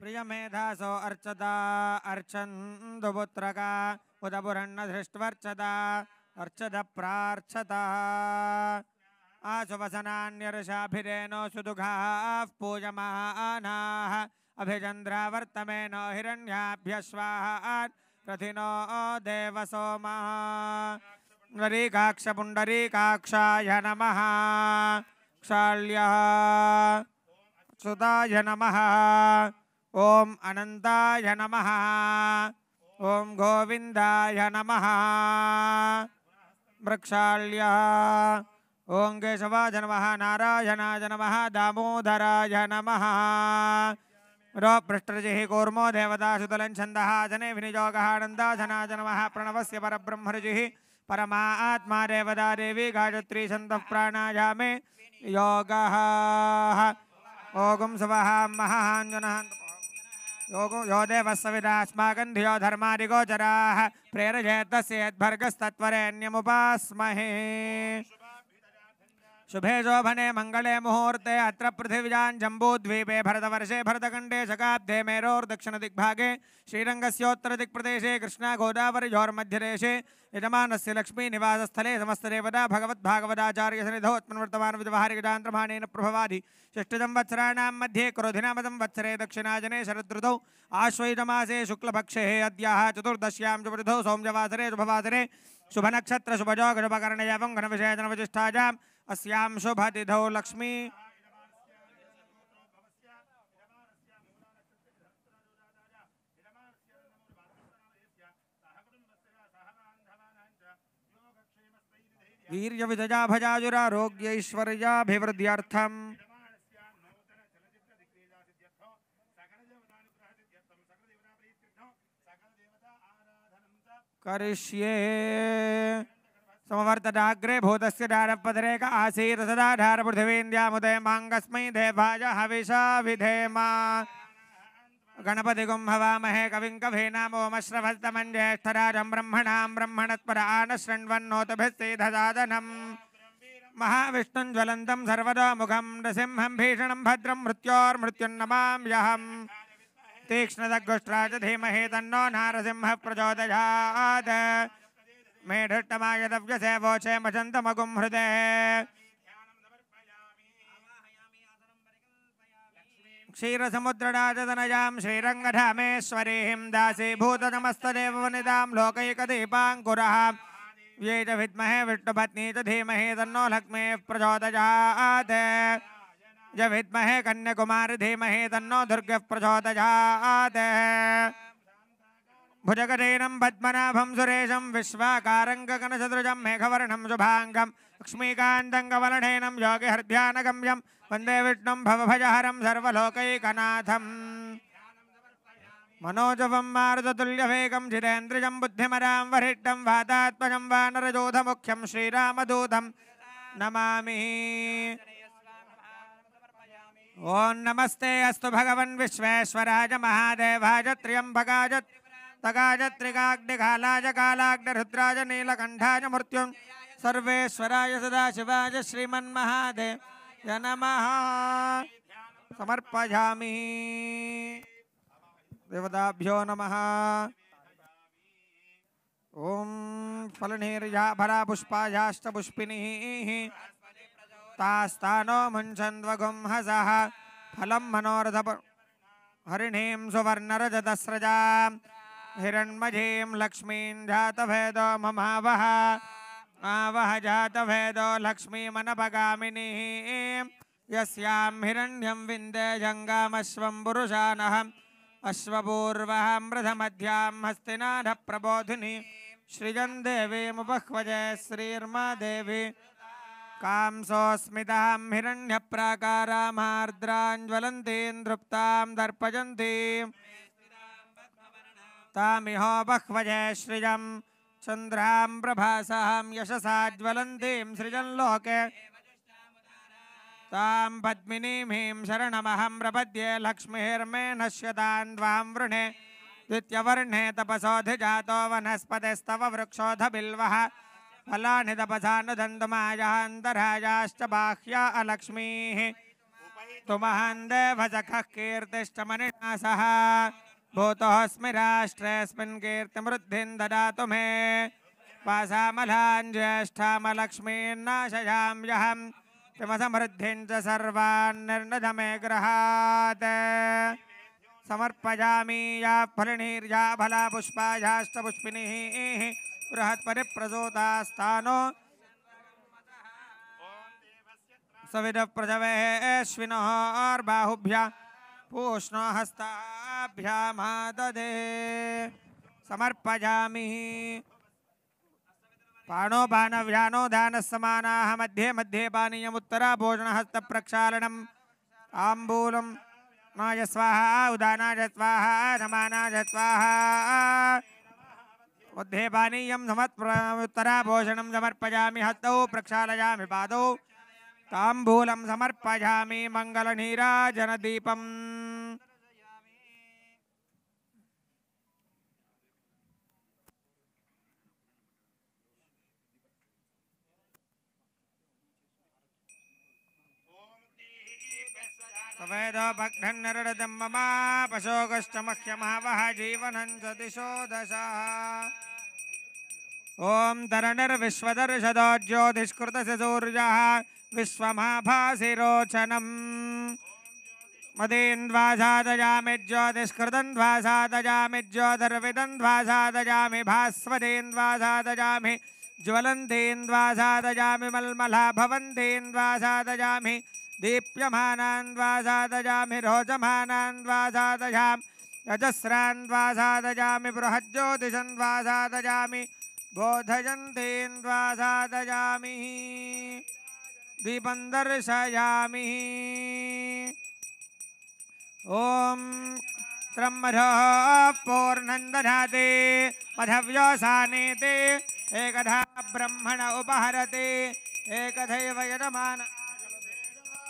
प्रिय सो अर्चदा उदपुरण उदपुरण्णधृष्ट्वर्चदा अर्चद प्रार्चता आशुवसनान्यर्षाभिरेणो सुदुघाः पूजमानाः अभिचन्द्रावर्तमेनो हिरण्याभ्यश्वान् रथिनो देवसोमः नरीकाक्षपुण्डरीकाक्षाय नम क्षा सुताय नम ओम अनंताय नमः ॐ गोविन्दाय नमः वृक्षाल्या ओं केशवाय नम नारायणाय नम दामोदराय नम रोपृष्टजिः कूर्मो देवतासुतलं छन्दः जने विनियोगः आनन्दाधनाय नमः प्रणवस्य परब्रह्मरुचिः परमा आत्मा देवता देवी गायत्री छन्दः प्राणायामे योगः ओगुं स्वः महः योगो यो देवस्सविदास्माकं धियो धर्मादिगोचराः प्रेरजेत यद्भर्गस्तत्वरेण्यमुपास्महे शुभे शोभने मंगले मुहूर्ते अत्र पृथिव्यान् जम्बूद्वीपे भरतवर्षे भरतखण्डे शकाब्दे मेरोर्दक्षिणदिग्भागे श्रीरङ्गस्योत्तरदिक्प्रदेशे कृष्णागोदावरियोर्मध्यदेशे यजमानस्य लक्ष्मीनिवासस्थले समस्तदेवता भगवद्भागवदाचार्यसनिधोत्मन्वर्तमान् प्रभवादि प्रभवाधि षष्टिसंवत्सराणां मध्ये क्रोधिनाम वत्सरे दक्षिणाजने शरदृतौ आश्वयुजमासे शुक्लपक्षे अद्या चतुर्दश्याम चतुर्थौ सौम्यवासरे शुभवासरे शुभनक्षत्र शुभजोगशुभकर्णयवं घनविषयजनवचिष्ठाजाम् शोभा शोभतिधौ लक्ष्मी वीर्य विधजा भजाजुरारोग्यैश्वर्याभिवृद्ध्यर्थम् करिष्ये समवर्तडाग्रे भूतस्य डारपदरेक सदा ढारपृथिवीन्द्यामुदय माङ्गस्मै देभाज हविषा विधेमा गणपतिगुं हवामहे कविं कवीनामोमश्रभस्तमं ज्येष्ठराजं ब्रह्मणां ब्रह्मणत्पर आनशृण्वन्नोतभिस्सीधसादनम् महाविष्णुं ज्वलन्तं सर्वतोमुखं नृसिंहं भीषणं भद्रं मृत्योर्मृत्युन्नमाम्यहम् तीक्ष्णदग्गुष्ट्रा च धीमहि तन्नो प्रचोदयात् मेढट्टमायतव्यसे वोचे मचन्तमगुं हृदे क्षीरसमुद्रडाचतनयां श्रीरङ्गधामेश्वरीं दासीभूतनमस्तदेववनितां लोकैकदीपाङ्कुरः ये च विष्णुपत्नी च तन्नो लक्ष्मीः प्रचोदयात् य विद्महे कन्याकुमारी तन्नो दुर्ग प्रचोदयात् भुजगजैनं पद्मनाभं सुरेशं विश्वाकारङ्गकनचतुर्जं मेघवर्णं शुभाङ्गं लक्ष्मीकान्तङ्गवलढैनं योगिहर्ध्यानगम्यं वन्दे विष्णुं भवभजहरं सर्वलोकैकनाथम् मनोजवं मारुततुल्यवेगं बुद्धिमरा बुद्धिमरां वातात्मज वानरजोध मुख्यम श्रीरामदूतम नमा ओं नमस्ते अस्त भगवन् विश्वेश्वराज महादेवाय त्र्यम्बकाय तगाज त्रिगाग्निघालाज कालाग्निरुद्राज नीलकण्ठाज मृत्युं सर्वेश्वराय सदाशिवाय श्रीमन्महादेव नमः समर्पयामि देवताभ्यो नमः ॐ फलनीर्या भरा पुष्पायाश्च पुष्पिणीः तास्तानो मुञ्चन्द्वगुं हसः फलं मनोरथ हरिणीं सुवर्णरजतस्रजाम् हिरण्मझीं लक्ष्मीं जातभेदो ममावह आवह जातभेदो लक्ष्मीमनपगामिनीः यस्यां हिरण्यं विन्दे जङ्गामश्वं पुरुषानहम् अश्वपूर्वहमृधमध्यां हस्तिनाथप्रबोधिनी श्रीजन् देवीमुपह्वजे श्रीर्मा देवी कांसोऽस्मितां हिरण्यप्राकारामार्द्राञ्ज्वलन्तीं दृप्तां दर्पयन्तीं तामिहो बह्वजे श्रियं चन्द्रां प्रभासां यशसा ज्वलन्तीं सृजल्लोके तां पद्मिनीं ह्रीं शरणमहं प्रपद्ये लक्ष्मीर्मे नश्यतां द्वां वृणे द्वित्यवर्णे तपसोऽधिजातो वनस्पतिस्तव वृक्षोऽधबिल्वः फलानि तपसा नुदन्तुमायान्तरायाश्च बाह्या अलक्ष्मीः तुमहं देवसखः कीर्तिश्च मनिषा सह भूतोऽस्मि राष्ट्रेऽस्मिन् कीर्तिमृद्धिं ददातु मे वासामलान् ज्येष्ठामलक्ष्मीर्नाशयाम्यहं समृद्धिं च सर्वान् निर्नधमे गृहात् समर्पयामि या फलिनीर्या फला पुष्पा याश्च पुष्पिनीः और बाहुभ्या पूष्ण हस्ता पादाभ्यामाददे समर्पयामि पाणो व्यानो बाणव्यानो सामना मध्ये मध्ये पानीयमुत्तरा भोजनहस्तप्रक्षालनम् आम्बूलं नाय स्वाहा उदानाय स्वाहा नमानाय स्वाहा मध्ये पानीयं समत्तरा भोजनं समर्पयामि हस्तौ पाद तांबूल ताम्बूलं समर्पयामि मङ्गलनीराजनदीपम् वेदो भग्नन्नरडदं मम पशोगश्चमह्यमावः जीवनं सतिशो दशा ॐ धरणिर्विश्वदर्शदो ज्योतिष्कृतस्य सूर्यः विश्वमाभासिरोचनम् मदीन्द्वासादयामि ज्योतिष्कृतन्द्वासादयामि ज्योतिर्विदन्द्वासादयामि भास्वदीन्द्वासादयामि ज्वलन्तीन्द्वासादयामि मल्मला भवन्तीन्द्वासादयामि दीप्यमानान् द्वा साधयामि रोचमानान् द्वा साधयामि रजस्रान् दीपं दर्शयामि ॐ त्रम्भः पूर्णन्दधाते मधव्यसानेते एकधा ब्रह्मण उपहरते एकथैव यजमान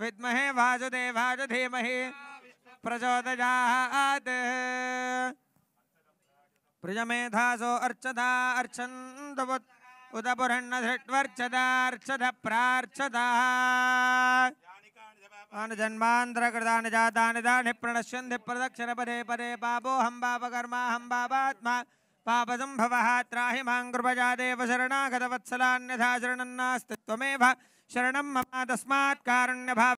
विद्महे वासुदेवाय धीमहि प्रचोदयात् प्रियमेधासो अर्चदा अर्चन्दवत् उदपुरण्णधृट्वर्चदार्चद प्रार्चदः अनुजन्मान्तरकृतानि जातानि दानि प्रणश्यन्ति प्रदक्षिणपदे पदे पापो हम पापोऽहं पापकर्माहं पापात्मा पापसम्भवः त्राहि मां कृपजा देव शरणागतवत्सलान्यथा शरणन्नास्ति त्वमेव शरण मम तस्मात् कारुण्यभाव